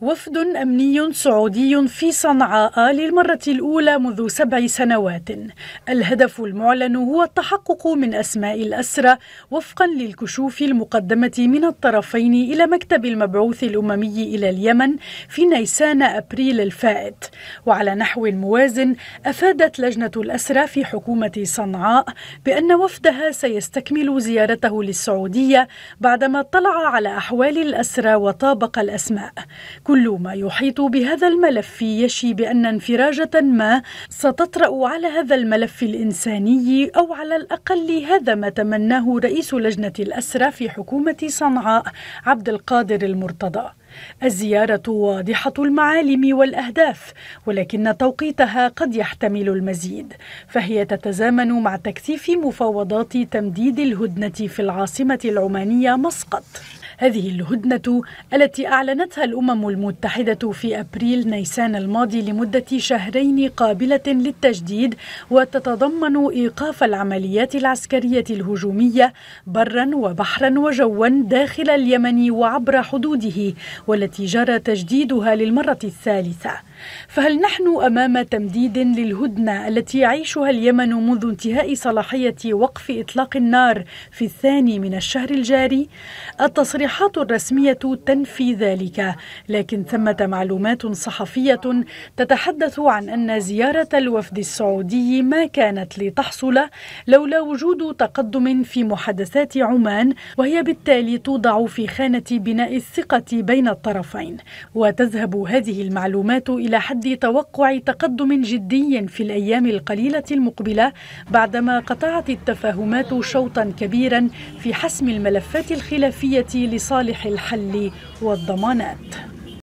وفد أمني سعودي في صنعاء للمرة الأولى منذ سبع سنوات الهدف المعلن هو التحقق من أسماء الأسرى وفقا للكشوف المقدمة من الطرفين إلى مكتب المبعوث الأممي إلى اليمن في نيسان أبريل الفائت وعلى نحو موازن أفادت لجنة الأسرى في حكومة صنعاء بأن وفدها سيستكمل زيارته للسعودية بعدما اطلع على أحوال الأسرى وطابق الأسماء كل ما يحيط بهذا الملف يشي بأن انفراجة ما ستطرأ على هذا الملف الإنساني أو على الأقل هذا ما تمناه رئيس لجنة الأسرى في حكومة صنعاء عبد القادر المرتضى الزيارة واضحة المعالم والأهداف ولكن توقيتها قد يحتمل المزيد فهي تتزامن مع تكثيف مفاوضات تمديد الهدنة في العاصمة العمانية مسقط هذه الهدنة التي أعلنتها الأمم المتحدة في أبريل نيسان الماضي لمدة شهرين قابلة للتجديد وتتضمن إيقاف العمليات العسكرية الهجومية برا وبحرا وجوا داخل اليمن وعبر حدوده والتي جرى تجديدها للمرة الثالثة فهل نحن أمام تمديد للهدنة التي يعيشها اليمن منذ انتهاء صلاحية وقف إطلاق النار في الثاني من الشهر الجاري؟ التصريحات الرسمية تنفي ذلك، لكن ثمة معلومات صحفية تتحدث عن أن زيارة الوفد السعودي ما كانت لتحصل لولا وجود تقدم في محادثات عمان وهي بالتالي توضع في خانة بناء الثقة بين الطرفين وتذهب هذه المعلومات إلى حد توقع تقدم جدي في الأيام القليلة المقبلة بعدما قطعت التفاهمات شوطا كبيرا في حسم الملفات الخلافية لصالح الحل والضمانات